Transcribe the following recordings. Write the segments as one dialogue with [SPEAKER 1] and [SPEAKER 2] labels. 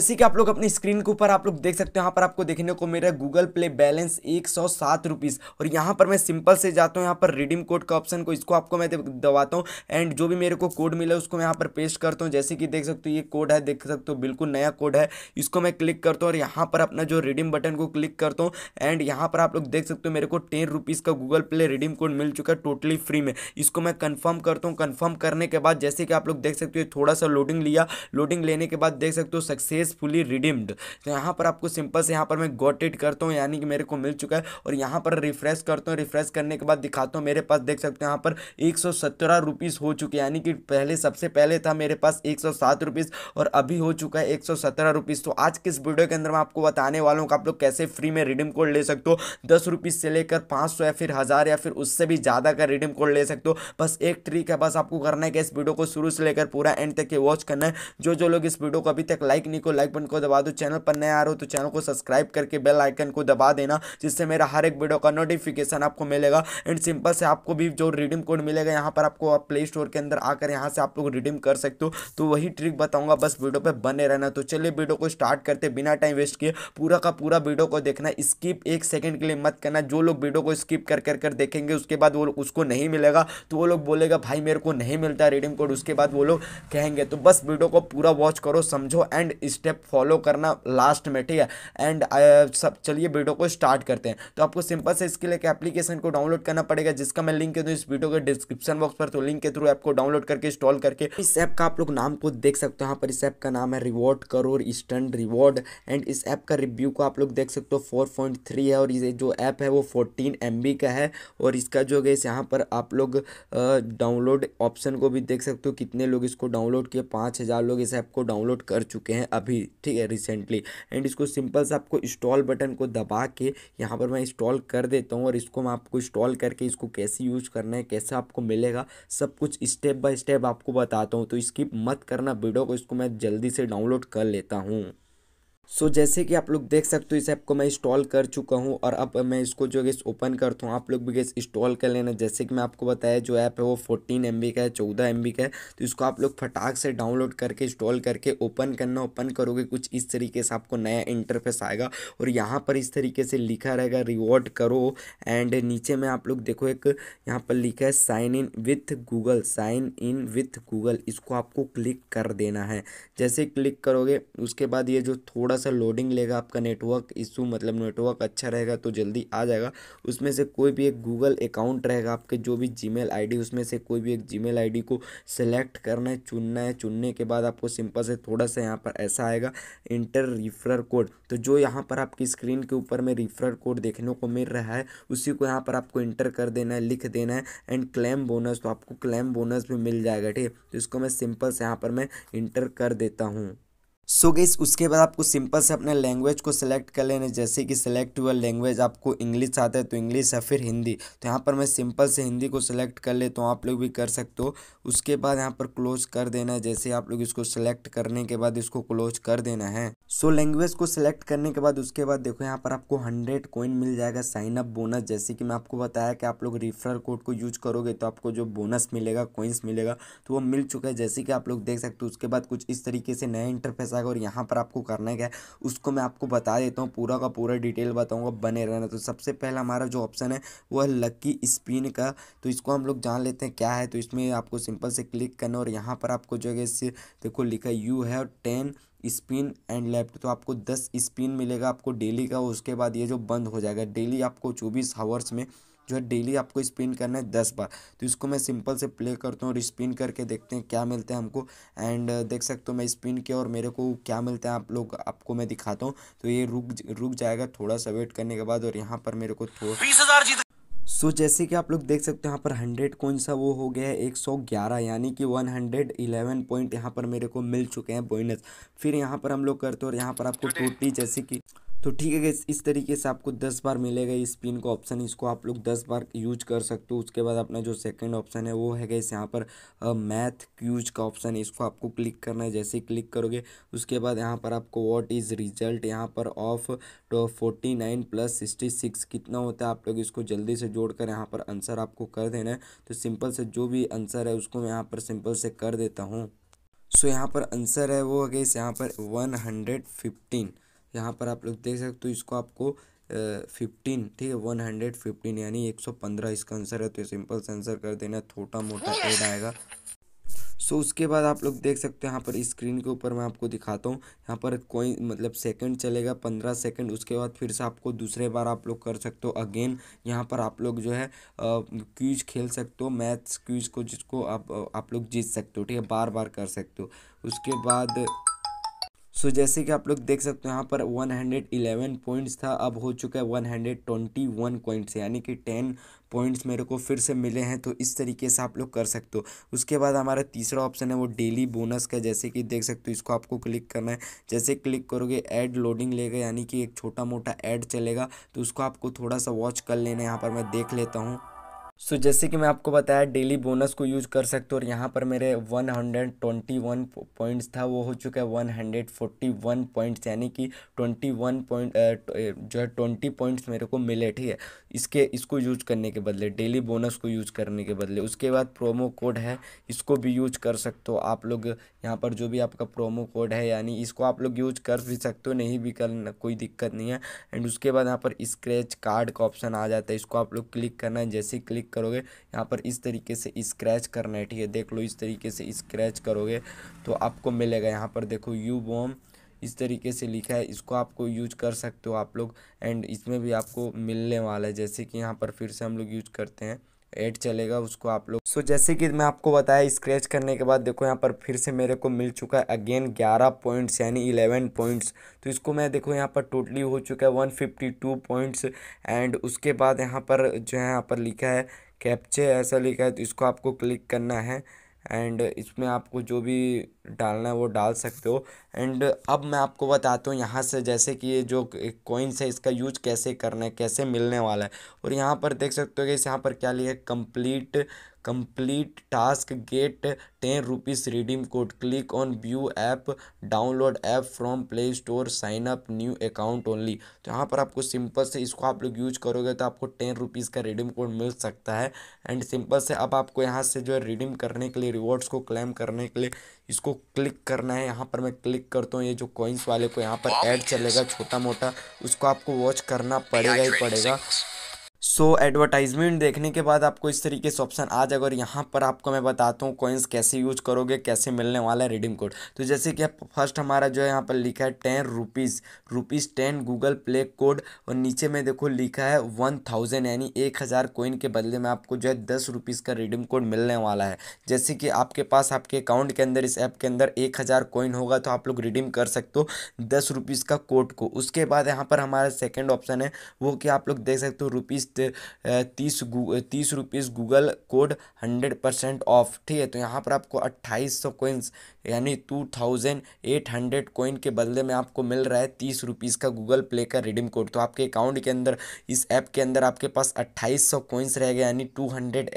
[SPEAKER 1] जैसे कि आप लोग अपनी स्क्रीन के ऊपर आप लोग देख सकते हो यहाँ पर आपको देखने को मेरा गूगल प्ले बैलेंस एक सौ सात रुपीज़ और यहाँ पर मैं सिंपल से जाता हूँ यहाँ पर रिडीम कोड का ऑप्शन को इसको आपको मैं दबाता हूँ एंड जो भी मेरे को कोड मिला उसको मैं यहाँ पर पेस्ट करता हूँ जैसे कि देख सकते हो ये कोड है देख सकते हो बिल्कुल नया कोड है इसको मैं क्लिक करता हूँ और यहाँ पर अपना जो रिडीम बटन को क्लिक करता हूँ एंड यहाँ पर आप लोग देख सकते हो मेरे को टेन रुपीज़ का गूगल प्ले रिडीम कोड मिल चुका है टोटली फ्री में इसको मैं कन्फर्म करता हूँ कन्फर्म करने के बाद जैसे कि आप लोग देख सकते हो थोड़ा सा लोडिंग लिया लोडिंग लेने के बाद देख सकते हो सक्सेस सक्सेसफुली फुली रिडीम्ड तो यहाँ पर आपको सिंपल से यहाँ पर मैं गोट इट करता हूँ यानी कि मेरे को मिल चुका है और यहाँ पर रिफ्रेश करता हूँ रिफ्रेश करने के बाद दिखाता हूँ मेरे पास देख सकते हो यहाँ पर एक सौ हो चुके यानी कि पहले सबसे पहले था मेरे पास एक सौ और अभी हो चुका है एक सौ तो आज के वीडियो के अंदर मैं आपको बताने वाला हूँ कि आप लोग कैसे फ्री में रिडीम कोड ले सकते हो दस रुपीज़ से लेकर पाँच सौ या फिर हज़ार या फिर उससे भी ज़्यादा का रिडीम कोड ले सकते हो बस एक ट्रिक है बस आपको करना है कि इस वीडियो को शुरू से लेकर पूरा एंड तक के वॉच करना है जो जो लोग इस वीडियो को अभी तक लाइक नहीं को लाइक बटन को दबा दो चैनल पर नया आ रहा हो तो चैनल को सब्सक्राइब करके बेल आइकन को दबा देना जिससे मेरा हर एक वीडियो का नोटिफिकेशन आपको मिलेगा एंड सिंपल से आपको भी जो रिडीम कोड मिलेगा यहाँ पर आपको आप प्ले स्टोर के अंदर आकर यहाँ से आप लोग रिडीम कर सकते हो तो वही ट्रिक बताऊँगा बस वीडियो पर बने रहना तो चलिए वीडियो को स्टार्ट करते बिना टाइम वेस्ट किए पूरा का पूरा वीडियो को देखना स्किप एक सेकेंड के लिए मत करना जो लोग वीडियो को स्किप कर कर कर देखेंगे उसके बाद वो उसको नहीं मिलेगा तो वो लोग बोलेगा भाई मेरे को नहीं मिलता रिडीम कोड उसके बाद वो लोग कहेंगे तो बस वीडियो को पूरा वॉच करो समझो एंड स्टेप स्टेप फॉलो करना लास्ट में ठीक है एंड uh, सब चलिए वीडियो को स्टार्ट करते हैं तो आपको सिंपल से इसके लिए एक एप्लीकेशन को डाउनलोड करना पड़ेगा जिसका मैं लिंक दूँ इस वीडियो के डिस्क्रिप्शन बॉक्स पर तो लिंक के थ्रू ऐप को डाउनलोड करके इंस्टॉल करके इस ऐप का आप लोग नाम को देख सकते हो यहाँ पर इस ऐप का नाम है रिवॉर्ड करोर ईस्टर्न रिवॉर्ड एंड इस ऐप का रिव्यू को आप लोग देख सकते हो फोर है और ये जो ऐप है वो फोर्टीन एम का है और इसका जो है यहाँ पर आप लोग डाउनलोड uh, ऑप्शन को भी देख सकते हो कितने लोग इसको डाउनलोड किए पाँच हज़ार लोग इस ऐप को डाउनलोड कर चुके हैं अभी अभी ठीक है रिसेंटली एंड इसको सिंपल से आपको इंस्टॉल बटन को दबा के यहाँ पर मैं इंस्टॉल कर देता हूँ और इसको मैं आपको इंस्टॉल करके इसको कैसे यूज करना है कैसे आपको मिलेगा सब कुछ स्टेप बाय स्टेप आपको बताता हूँ तो स्किप मत करना वीडियो को इसको मैं जल्दी से डाउनलोड कर लेता हूँ सो so, जैसे कि आप लोग देख सकते हो इस ऐप को मैं इंस्टॉल कर चुका हूँ और अब मैं इसको जो गैस ओपन करता हूँ आप लोग भी गैस इंस्टॉल कर लेना जैसे कि मैं आपको बताया जो ऐप है वो फोर्टीन एम का है चौदह एम का है तो इसको आप लोग फटाक से डाउनलोड करके इंस्टॉल करके ओपन करना ओपन करोगे कुछ इस तरीके से आपको नया इंटरफेस आएगा और यहाँ पर इस तरीके से लिखा रहेगा रिवॉर्ड करो एंड नीचे में आप लोग देखो एक यहाँ पर लिखा है sign in with Google sign in with Google इसको आपको क्लिक कर देना है जैसे क्लिक करोगे उसके बाद ये जो थोड़ा सा लोडिंग लेगा आपका नेटवर्क इशू मतलब नेटवर्क अच्छा रहेगा तो जल्दी आ जाएगा उसमें से कोई भी एक गूगल अकाउंट रहेगा आपके जो भी जी मेल उसमें से कोई भी एक जी मेल को सेलेक्ट करना है चुनना है चुनने के बाद आपको सिंपल से थोड़ा सा यहाँ पर ऐसा आएगा इंटर रिफरर कोड तो जो यहाँ पर आपकी स्क्रीन के ऊपर में रिफरर कोड देखने को मिल रहा है उसी को यहाँ पर आपको इंटर कर देना है लिख देना है एंड क्लेम बोनस तो आपको क्लेम बोनस भी मिल जाएगा ठीक है तो इसको मैं सिंपल से यहाँ पर मैं इंटर कर देता हूँ सो so गईस उसके बाद आपको सिंपल से अपने लैंग्वेज को सिलेक्ट कर लेना जैसे कि सिलेक्ट हुआ लैंग्वेज आपको इंग्लिश आता है तो इंग्लिश या फिर हिंदी तो यहाँ पर मैं सिंपल से हिंदी को सिलेक्ट कर ले तो आप लोग भी कर सकते हो उसके बाद यहाँ पर क्लोज कर देना है जैसे आप लोग इसको सिलेक्ट करने के बाद इसको क्लोज कर देना है सो so, लैंग्वेज को सिलेक्ट करने के बाद उसके बाद देखो यहाँ पर आपको हंड्रेड कोइन मिल जाएगा साइन अप बोनस जैसे कि मैं आपको बताया कि आप लोग रिफरल कोड को यूज करोगे तो आपको जो बोनस मिलेगा कोइंस मिलेगा तो वो मिल चुका है जैसे कि आप लोग देख सकते हो उसके बाद कुछ इस तरीके से नया इंटरफेस जाएगा और यहाँ पर आपको करना क्या है उसको मैं आपको बता देता हूँ पूरा का पूरा डिटेल बताऊँगा बने रहना तो सबसे पहला हमारा जो ऑप्शन है वो है लक्की स्पिन का तो इसको हम लोग जान लेते हैं क्या है तो इसमें आपको सिंपल से क्लिक करना और यहाँ पर आपको जो है इससे देखो लिखा यू है और टेन स्पिन एंड लेफ्ट तो आपको दस स्पिन मिलेगा आपको डेली का उसके बाद ये जो बंद हो जाएगा डेली आपको चौबीस हावर्स में जो है डेली आपको स्पिन करना है दस बार तो इसको मैं सिंपल से प्ले करता हूँ और स्पिन करके देखते हैं क्या मिलता है हमको एंड देख सकते हो मैं स्पिन किया और मेरे को क्या मिलता है आप लोग आपको मैं दिखाता हूँ तो ये रुक रुक जाएगा थोड़ा सा वेट करने के बाद और यहाँ पर मेरे को थोड़ा सो so, जैसे कि आप लोग देख सकते हो यहाँ पर हंड्रेड कौन सा वो हो गया है एक सौ ग्यारह यानी कि वन हंड्रेड इलेवन पॉइंट यहाँ पर मेरे को मिल चुके हैं बोनस फिर यहाँ पर हम लोग करते हैं और यहाँ पर आपको टोटी जैसे कि तो ठीक है गैस इस तरीके से आपको दस बार मिलेगा इस पिन का ऑप्शन इसको आप लोग दस बार यूज कर सकते हो उसके बाद अपना जो सेकंड ऑप्शन है वो है इस यहाँ पर मैथ क्यूज का ऑप्शन है इसको आपको क्लिक करना है जैसे ही क्लिक करोगे उसके बाद यहाँ पर आपको व्हाट इज़ रिजल्ट यहाँ पर ऑफ तो forty nine plus sixty six कितना होता है आप लोग इसको जल्दी से जोड़ कर यहाँ पर आंसर आपको कर देना है तो सिंपल से जो भी आंसर है उसको मैं यहाँ पर सिंपल से कर देता हूँ सो यहाँ पर आंसर है वो है गैस यहाँ पर वन हंड्रेड फिफ्टीन यहाँ पर आप लोग देख सकते हो तो इसको आपको फिफ्टीन ठीक है वन हंड्रेड फिफ्टीन यानी एक सौ पंद्रह इसका आंसर है तो सिंपल सेंसर कर देना छोटा मोटा एड आएगा सो so, उसके बाद आप लोग देख सकते हो यहाँ पर स्क्रीन के ऊपर मैं आपको दिखाता हूँ यहाँ पर कोई मतलब सेकंड चलेगा पंद्रह सेकंड उसके बाद फिर से आपको दूसरे बार आप लोग कर सकते हो अगेन यहाँ पर आप लोग जो है क्यूज खेल सकते हो मैथ्स क्यूज को जिसको आप आप लोग जीत सकते हो ठीक है बार बार कर सकते हो उसके बाद सो so, जैसे कि आप लोग देख सकते हो यहाँ पर 111 पॉइंट्स था अब हो चुका है 121 पॉइंट्स यानी कि 10 पॉइंट्स मेरे को फिर से मिले हैं तो इस तरीके से आप लोग कर सकते हो उसके बाद हमारा तीसरा ऑप्शन है वो डेली बोनस का जैसे कि देख सकते हो इसको आपको क्लिक करना है जैसे क्लिक करोगे ऐड लोडिंग लेगा यानी कि एक छोटा मोटा ऐड चलेगा तो उसको आपको थोड़ा सा वॉच कर लेना है यहाँ पर मैं देख लेता हूँ सो so, जैसे कि मैं आपको बताया डेली बोनस को यूज कर सकते हो और यहाँ पर मेरे 121 पॉइंट्स था वो हो चुका है 141 पॉइंट्स यानी कि 21 पॉइंट जो है 20 पॉइंट्स मेरे को मिले ठीक है इसके इसको यूज करने के बदले डेली बोनस को यूज करने के बदले उसके बाद प्रोमो कोड है इसको भी यूज कर सकते हो आप लोग यहाँ पर जो भी आपका प्रोमो कोड है यानी इसको आप लोग यूज कर भी सकते हो नहीं भी करना कोई दिक्कत नहीं है एंड उसके बाद यहाँ पर स्क्रैच कार्ड का ऑप्शन आ जाता है इसको आप लोग क्लिक करना है जैसे क्लिक करोगे यहाँ पर इस तरीके से स्क्रैच करना है ठीक है देख लो इस तरीके से स्क्रैच करोगे तो आपको मिलेगा यहाँ पर देखो यू बोम इस तरीके से लिखा है इसको आपको यूज कर सकते हो आप लोग एंड इसमें भी आपको मिलने वाला है जैसे कि यहाँ पर फिर से हम लोग यूज करते हैं एड चलेगा उसको आप लोग सो so, जैसे कि मैं आपको बताया स्क्रैच करने के बाद देखो यहाँ पर फिर से मेरे को मिल चुका है अगेन ग्यारह पॉइंट्स यानी इलेवन पॉइंट्स तो इसको मैं देखो यहाँ पर टोटली हो चुका है one fifty two points and उसके बाद यहाँ पर जो है यहाँ पर लिखा है कैप्चे ऐसा लिखा है तो इसको आपको क्लिक करना है एंड इसमें आपको जो भी डालना है वो डाल सकते हो एंड अब मैं आपको बताता हूँ यहाँ से जैसे कि ये जो कॉइन्स है इसका यूज कैसे करना है कैसे मिलने वाला है और यहाँ पर देख सकते हो कि इस यहाँ पर क्या लिया है complete complete task get ten rupees redeem code click on view app download app from Play Store sign up new account only तो यहाँ पर आपको सिंपल से इसको आप लोग यूज करोगे तो आपको टेन रुपीज़ का रिडीम कोड मिल सकता है एंड सिंपल से अब आपको यहाँ से जो है रिडीम करने के लिए रिवॉर्ड्स को क्लेम करने के लिए इसको क्लिक करना है यहाँ पर मैं क्लिक करता हूँ ये जो कॉइन्स वाले को यहाँ पर एड चलेगा छोटा मोटा उसको आपको वॉच करना पड़ेगा ही पड़ेगा सो so, एडवर्टाइजमेंट देखने के बाद आपको इस तरीके से ऑप्शन आ जाएगा और यहाँ पर आपको मैं बताता हूँ कॉइन्स कैसे यूज करोगे कैसे मिलने वाला है रिडीम कोड तो जैसे कि फर्स्ट हमारा जो है यहाँ पर लिखा है ten rupees rupees ten Google Play code और नीचे में देखो लिखा है वन थाउजेंड यानी एक हज़ार कोइन के बदले में आपको जो है दस रुपीज़ का रिडीम कोड मिलने वाला है जैसे कि आपके पास आपके अकाउंट के अंदर इस ऐप के अंदर एक हज़ार कोइन होगा तो आप लोग रिडीम कर सकते हो दस रुपीज़ का कोड को उसके बाद यहाँ पर हमारा सेकेंड ऑप्शन है वो कि आप लोग देख सकते हो रुपीज़ तीस तीस rupees Google code hundred percent off ठीक है तो यहाँ पर आपको अट्ठाईस सौ कोइंस यानी two thousand eight hundred coin के बदले में आपको मिल रहा है तीस रुपीज़ का गूगल प्ले का रिडीम कोड तो आपके अकाउंट के अंदर इस ऐप के अंदर आपके पास अट्ठाईस सौ कोइंस रहेगा यानी two hundred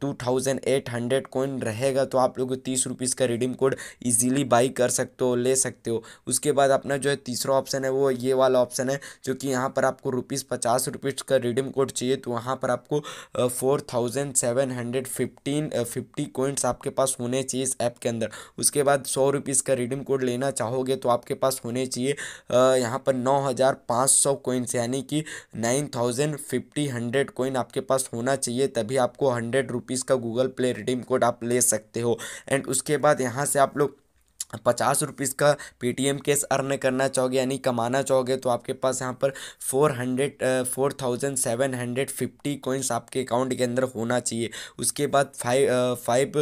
[SPEAKER 1] two thousand eight hundred coin रहेगा तो आप लोग तीस रुपीज़ का रिडीम कोड ईजिली बाई कर सकते हो ले सकते हो उसके बाद अपना जो है तीसरा ऑप्शन है वो ये वाला ऑप्शन है जो कि यहाँ पर आपको रुपीज़ पचास रुपीज़ का रिडीम कोड कोड चाहिए तो वहाँ पर आपको four thousand seven hundred fifteen fifty coins आपके पास होने चाहिए इस ऐप के अंदर उसके बाद सौ रुपीज़ का रिडीम कोड लेना चाहोगे तो आपके पास होने चाहिए यहाँ पर नौ हज़ार पाँच सौ कोइंस यानी कि nine thousand fifty hundred coin आपके पास होना चाहिए तभी आपको हंड्रेड रुपीज़ का गूगल प्ले रिडीम कोड आप ले सकते हो एंड उसके बाद यहाँ से आप लोग पचास रुपीज़ का पेटीएम कैश अर्न करना चाहोगे यानी कमाना चाहोगे तो आपके पास यहाँ पर four hundred four thousand seven hundred fifty coins आपके अकाउंट के अंदर होना चाहिए उसके बाद फाइव फाइव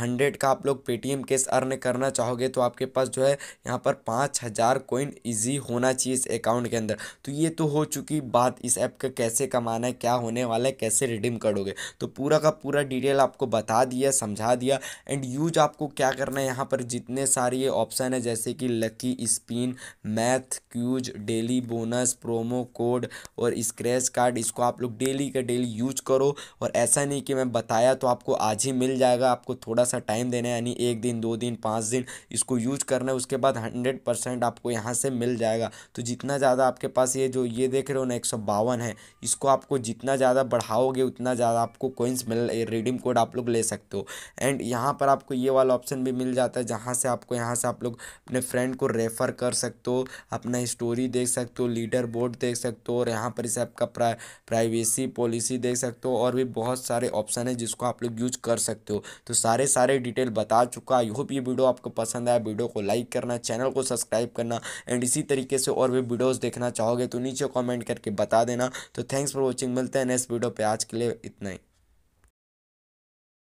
[SPEAKER 1] हंड्रेड का आप लोग पेटीएम कैश अर्न करना चाहोगे तो आपके पास जो है यहाँ पर पाँच हज़ार कोइन ईजी होना चाहिए इस अकाउंट के अंदर तो ये तो हो चुकी बात इस ऐप का कैसे कमाना है क्या होने वाला है कैसे रिडीम करोगे तो पूरा का पूरा डिटेल आपको बता दिया समझा दिया एंड यूज आपको क्या करना है यहाँ पर जितने सारे सारी ऑप्शन है जैसे कि lucky spin math quiz daily bonus promo code और स्क्रैच कार्ड इसको आप लोग डेली का डेली यूज करो और ऐसा नहीं कि मैं बताया तो आपको आज ही मिल जाएगा आपको थोड़ा सा टाइम देना है यानी एक दिन दो दिन पाँच दिन इसको यूज करना है उसके बाद हंड्रेड परसेंट आपको यहाँ से मिल जाएगा तो जितना ज़्यादा आपके पास ये जो ये देख रहे हो ना एक सौ बावन है इसको आपको जितना ज़्यादा बढ़ाओगे उतना ज़्यादा आपको कोइंस मिल रिडीम कोड आप लोग ले सकते हो एंड यहाँ पर आपको ये वाला ऑप्शन भी मिल जाता है जहाँ से आपको आपको यहाँ से आप लोग अपने फ्रेंड को रेफ़र कर सकते हो अपना स्टोरी देख सकते हो लीडर बोर्ड देख सकते हो और यहाँ पर इसे आपका प्रा, प्राइवेसी पॉलिसी देख सकते हो और भी बहुत सारे ऑप्शन है जिसको आप लोग यूज कर सकते हो तो सारे सारे डिटेल बता चुका आई होप ये वीडियो आपको पसंद आया वीडियो को लाइक करना चैनल को सब्सक्राइब करना एंड इसी तरीके से और भी वीडियोज़ देखना चाहोगे तो नीचे कॉमेंट करके बता देना तो थैंक्स फॉर वॉचिंग मिलते हैं नेक्स्ट वीडियो पर आज के लिए इतना ही